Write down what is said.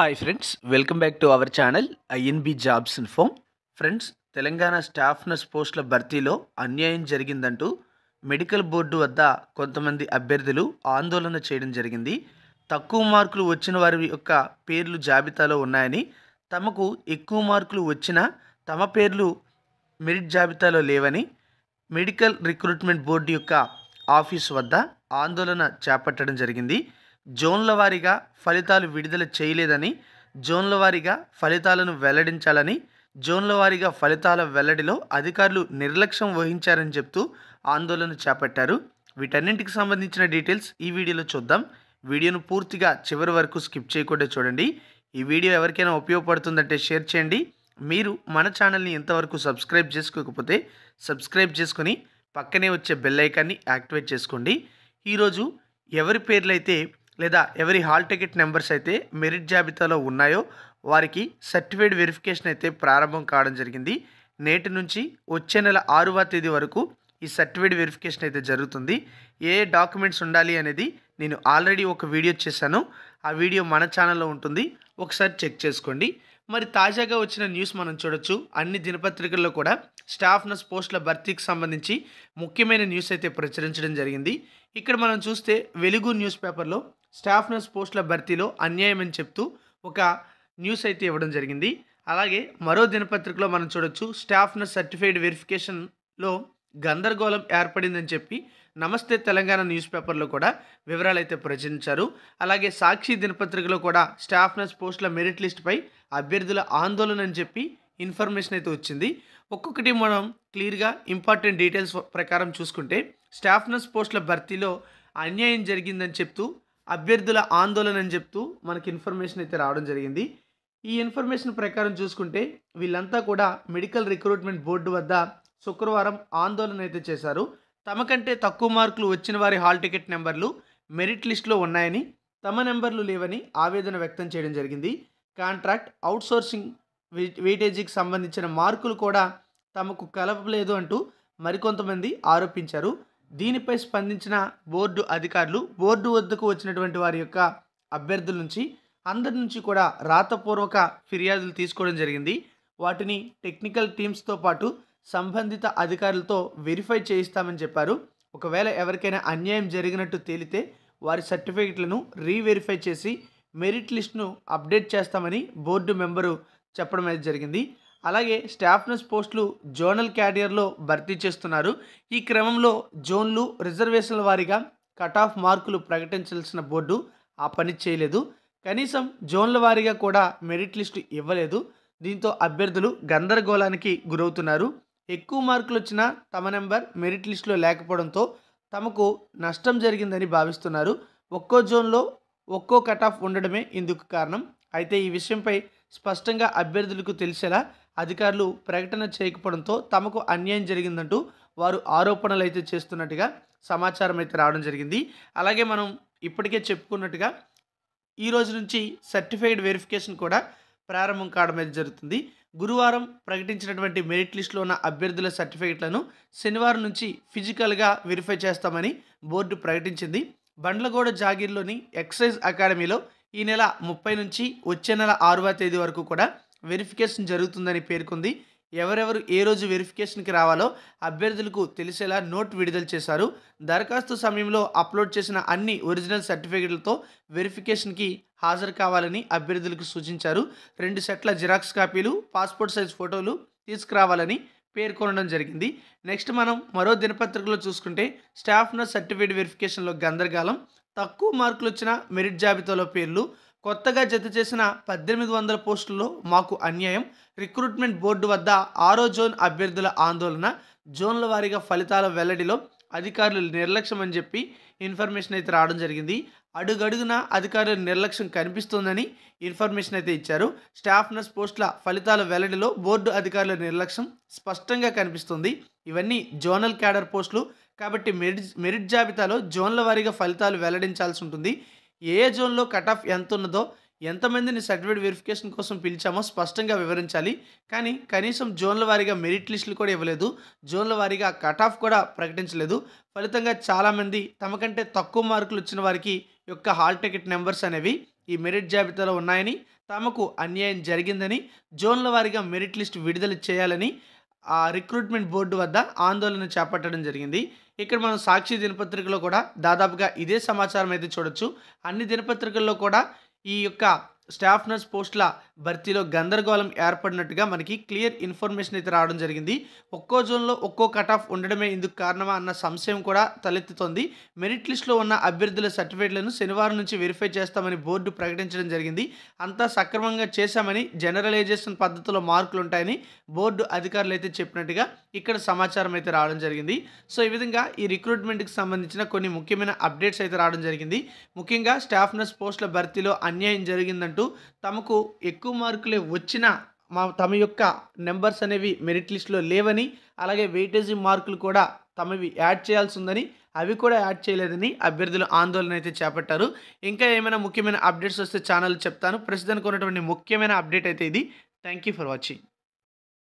hi friends welcome back to our channel I N B jobs ఫోమ్ friends Telangana staff nurse పోస్టుల భర్తీలో అన్యాయం జరిగిందంటూ మెడికల్ బోర్డు వద్ద కొంతమంది అభ్యర్థులు ఆందోళన చేయడం జరిగింది తక్కువ మార్కులు వచ్చిన వారి యొక్క పేర్లు జాబితాలో ఉన్నాయని తమకు ఎక్కువ మార్కులు వచ్చినా తమ పేర్లు మెరిట్ జాబితాలో లేవని మెడికల్ రిక్రూట్మెంట్ బోర్డు యొక్క ఆఫీస్ వద్ద ఆందోళన చేపట్టడం జరిగింది జోన్ల వారీగా ఫలితాలు విడుదల చేయలేదని జోన్ల వారీగా ఫలితాలను వెల్లడించాలని జోన్ల వారీగా ఫలితాల వెల్లడిలో అధికారులు నిర్లక్ష్యం వహించారని చెప్తూ ఆందోళన చేపట్టారు వీటన్నింటికి సంబంధించిన డీటెయిల్స్ ఈ వీడియోలో చూద్దాం వీడియోను పూర్తిగా చివరి వరకు స్కిప్ చేయకుండా చూడండి ఈ వీడియో ఎవరికైనా ఉపయోగపడుతుందంటే షేర్ చేయండి మీరు మన ఛానల్ని ఎంతవరకు సబ్స్క్రైబ్ చేసుకోకపోతే సబ్స్క్రైబ్ చేసుకుని పక్కనే వచ్చే బెల్ ఐకాన్ని యాక్టివేట్ చేసుకోండి ఈరోజు ఎవరి పేర్లైతే లేదా ఎవరి హాల్ టికెట్ నెంబర్స్ అయితే మెరిట్ జాబితాలో ఉన్నాయో వారికి సర్టిఫైడ్ వెరిఫికేషన్ అయితే ప్రారంభం కావడం జరిగింది నేటి నుంచి వచ్చే నెల ఆరవ తేదీ వరకు ఈ సర్టిఫైడ్ వెరిఫికేషన్ అయితే జరుగుతుంది ఏ డాక్యుమెంట్స్ ఉండాలి అనేది నేను ఆల్రెడీ ఒక వీడియో చేశాను ఆ వీడియో మన ఛానల్లో ఉంటుంది ఒకసారి చెక్ చేసుకోండి మరి తాజాగా వచ్చిన న్యూస్ మనం చూడొచ్చు అన్ని దినపత్రికల్లో కూడా స్టాఫ్ నర్స్ పోస్టుల భర్తీకి సంబంధించి ముఖ్యమైన న్యూస్ అయితే ప్రచురించడం జరిగింది ఇక్కడ మనం చూస్తే వెలుగు న్యూస్ పేపర్లో స్టాఫ్ నర్స్ పోస్టుల భర్తీలో అన్యాయం అని చెప్తూ ఒక న్యూస్ అయితే ఇవ్వడం జరిగింది అలాగే మరో దినపత్రికలో మనం చూడొచ్చు స్టాఫ్ నర్స్ సర్టిఫైడ్ వెరిఫికేషన్లో గందరగోళం ఏర్పడిందని చెప్పి నమస్తే తెలంగాణ న్యూస్ పేపర్లో కూడా వివరాలు అయితే ప్రచురించారు అలాగే సాక్షి దినపత్రికలో కూడా స్టాఫ్ నర్స్ పోస్టుల మెరిట్ లిస్ట్పై అభ్యర్థుల ఆందోళన అని చెప్పి ఇన్ఫర్మేషన్ అయితే వచ్చింది ఒక్కొక్కటి మనం క్లియర్గా ఇంపార్టెంట్ డీటెయిల్స్ ప్రకారం చూసుకుంటే స్టాఫ్ నర్స్ పోస్టుల భర్తీలో అన్యాయం జరిగిందని చెప్తూ అభ్యర్థుల ఆందోళన అని చెప్తూ మనకి ఇన్ఫర్మేషన్ అయితే రావడం జరిగింది ఈ ఇన్ఫర్మేషన్ ప్రకారం చూసుకుంటే వీళ్ళంతా కూడా మెడికల్ రిక్రూట్మెంట్ బోర్డు వద్ద శుక్రవారం ఆందోళన అయితే చేశారు తమకంటే తక్కువ మార్కులు వచ్చిన వారి హాల్ టికెట్ నెంబర్లు మెరిట్ లిస్టులో ఉన్నాయని తమ నెంబర్లు లేవని ఆవేదన వ్యక్తం చేయడం జరిగింది కాంట్రాక్ట్ అవుట్సోర్సింగ్ వెయిటేజీకి సంబంధించిన మార్కులు కూడా తమకు కలపలేదు అంటూ మరికొంతమంది ఆరోపించారు దీనిపై స్పందించిన బోర్డు అధికారులు బోర్డు వద్దకు వచ్చినటువంటి వారి యొక్క అభ్యర్థుల నుంచి అందరి నుంచి కూడా రాతపూర్వక ఫిర్యాదులు తీసుకోవడం జరిగింది వాటిని టెక్నికల్ టీమ్స్తో పాటు సంబంధిత అధికారులతో వెరిఫై చేయిస్తామని చెప్పారు ఒకవేళ ఎవరికైనా అన్యాయం జరిగినట్టు తేలితే వారి సర్టిఫికెట్లను రీవెరిఫై చేసి మెరిట్ లిస్ట్ను అప్డేట్ చేస్తామని బోర్డు మెంబరు చెప్పడం అనేది జరిగింది అలాగే స్టాఫ్ నర్స్ పోస్టులు జోనల్ క్యారియర్లో భర్తీ చేస్తున్నారు ఈ క్రమంలో జోన్లు రిజర్వేషన్ల వారీగా కట్ ఆఫ్ మార్కులు ప్రకటించాల్సిన బోర్డు ఆ పని చేయలేదు కనీసం జోన్ల వారీగా కూడా మెరిట్ లిస్టు ఇవ్వలేదు దీంతో అభ్యర్థులు గందరగోళానికి గురవుతున్నారు ఎక్కువ మార్కులు వచ్చినా తమ నెంబర్ మెరిట్ లిస్టులో లేకపోవడంతో తమకు నష్టం జరిగిందని భావిస్తున్నారు ఒక్కో జోన్లో ఒక్కో కట్ ఆఫ్ ఉండడమే ఇందుకు కారణం అయితే ఈ విషయంపై స్పష్టంగా అభ్యర్థులకు తెలిసేలా అధికారులు ప్రకటన చేయకపోవడంతో తమకు అన్యాయం జరిగిందంటూ వారు ఆరోపణలు అయితే చేస్తున్నట్టుగా సమాచారం అయితే రావడం జరిగింది అలాగే మనం ఇప్పటికే చెప్పుకున్నట్టుగా ఈ రోజు నుంచి సర్టిఫైడ్ వెరిఫికేషన్ కూడా ప్రారంభం కావడం అయితే జరుగుతుంది గురువారం ప్రకటించినటువంటి మెరిట్ లిస్టులో ఉన్న అభ్యర్థుల సర్టిఫికెట్లను శనివారం నుంచి ఫిజికల్గా వెరిఫై చేస్తామని బోర్డు ప్రకటించింది బండ్లగూడ జాగీర్లోని ఎక్సైజ్ అకాడమీలో ఈ నెల ముప్పై నుంచి వచ్చే నెల ఆరవ తేదీ వరకు కూడా వెరిఫికేషన్ జరుగుతుందని పేర్కొంది ఎవరెవరు ఏ రోజు వెరిఫికేషన్కి రావాలో అభ్యర్థులకు తెలిసేలా నోట్ విడుదల చేశారు దరఖాస్తు సమయంలో అప్లోడ్ చేసిన అన్ని ఒరిజినల్ సర్టిఫికెట్లతో వెరిఫికేషన్కి హాజరు కావాలని అభ్యర్థులకు సూచించారు రెండు సెట్ల జిరాక్స్ కాపీలు పాస్పోర్ట్ సైజ్ ఫోటోలు తీసుకురావాలని పేర్కొనడం జరిగింది నెక్స్ట్ మనం మరో దినపత్రికలో చూసుకుంటే స్టాఫ్ నర్స్ సర్టిఫికేట్ వెరిఫికేషన్లో గందరగాలం తక్కువ మార్కులు వచ్చిన మెరిట్ జాబితాలో పేర్లు కొత్తగా జత చేసిన పద్దెనిమిది వందల పోస్టుల్లో మాకు అన్యాయం రిక్రూట్మెంట్ బోర్డు వద్ద ఆరో జోన్ అభ్యర్థుల ఆందోళన జోన్ల వారీగా ఫలితాల వెల్లడిలో అధికారులు నిర్లక్ష్యం అని చెప్పి ఇన్ఫర్మేషన్ అయితే రావడం జరిగింది అడుగడుగున అధికారుల నిర్లక్ష్యం కనిపిస్తోందని ఇన్ఫర్మేషన్ అయితే ఇచ్చారు స్టాఫ్ నర్స్ పోస్టుల ఫలితాల వెల్లడిలో బోర్డు అధికారుల నిర్లక్ష్యం స్పష్టంగా కనిపిస్తుంది ఇవన్నీ జోనల్ క్యాడర్ పోస్టులు కాబట్టి మెరిట్ మెరిట్ జాబితాలో జోన్ల వారీగా ఫలితాలు వెల్లడించాల్సి ఉంటుంది ఏ జోన్లో కట్ ఆఫ్ ఎంత ఉన్నదో ఎంతమందిని సర్టిఫికేట్ వెరిఫికేషన్ కోసం పిలిచామో స్పష్టంగా వివరించాలి కానీ కనీసం జోన్ల వారీగా మెరిట్ లిస్టులు కూడా ఇవ్వలేదు జోన్ల వారీగా కట్ ఆఫ్ కూడా ప్రకటించలేదు ఫలితంగా చాలామంది తమకంటే తక్కువ మార్కులు వచ్చిన వారికి యొక్క హాల్ టికెట్ నెంబర్స్ అనేవి ఈ మెరిట్ జాబితాలో ఉన్నాయని తమకు అన్యాయం జరిగిందని జోన్ల వారీగా మెరిట్ లిస్ట్ విడుదల చేయాలని ఆ రిక్రూట్మెంట్ బోర్డు వద్ద ఆందోళన చేపట్టడం జరిగింది ఇక్కడ మనం సాక్షి దినపత్రికలో కూడా దాదాపుగా ఇదే సమాచారం అయితే చూడొచ్చు అన్ని దినపత్రికల్లో కూడా ఈ యొక్క స్టాఫ్ నర్స్ పోస్టుల భర్తీలో గందరగోళం ఏర్పడినట్టుగా మనకి క్లియర్ ఇన్ఫర్మేషన్ అయితే రావడం జరిగింది ఒక్కో జోన్లో ఒక్కో కట్ ఆఫ్ ఉండడమే ఇందుకు కారణమా అన్న సంశయం కూడా తలెత్తుతోంది మెరిట్ లిస్టులో ఉన్న అభ్యర్థుల సర్టిఫికేట్లను శనివారం నుంచి వెరిఫై చేస్తామని బోర్డు ప్రకటించడం జరిగింది అంతా సక్రమంగా చేశామని జనరలైజేషన్ పద్ధతిలో మార్కులు ఉంటాయని బోర్డు అధికారులు అయితే చెప్పినట్టుగా ఇక్కడ సమాచారం అయితే రావడం జరిగింది సో ఈ విధంగా ఈ రిక్రూట్మెంట్కి సంబంధించిన కొన్ని ముఖ్యమైన అప్డేట్స్ అయితే రావడం జరిగింది ముఖ్యంగా స్టాఫ్ నర్స్ పోస్టుల భర్తీలో అన్యాయం జరిగిందంటూ తమకు ఎక్కువ మార్కులే వచ్చినా మా తమ యొక్క నెంబర్స్ అనేవి మెరిట్ లిస్ట్లో లేవని అలాగే వెయిటేజీ మార్కులు కూడా తమవి యాడ్ చేయాల్సి ఉందని అవి కూడా యాడ్ చేయలేదని అభ్యర్థులు ఆందోళన అయితే చేపట్టారు ఇంకా ఏమైనా ముఖ్యమైన అప్డేట్స్ వస్తే ఛానల్ చెప్తాను ప్రస్తుతానికి ఉన్నటువంటి ముఖ్యమైన అప్డేట్ అయితే ఇది థ్యాంక్ ఫర్ వాచింగ్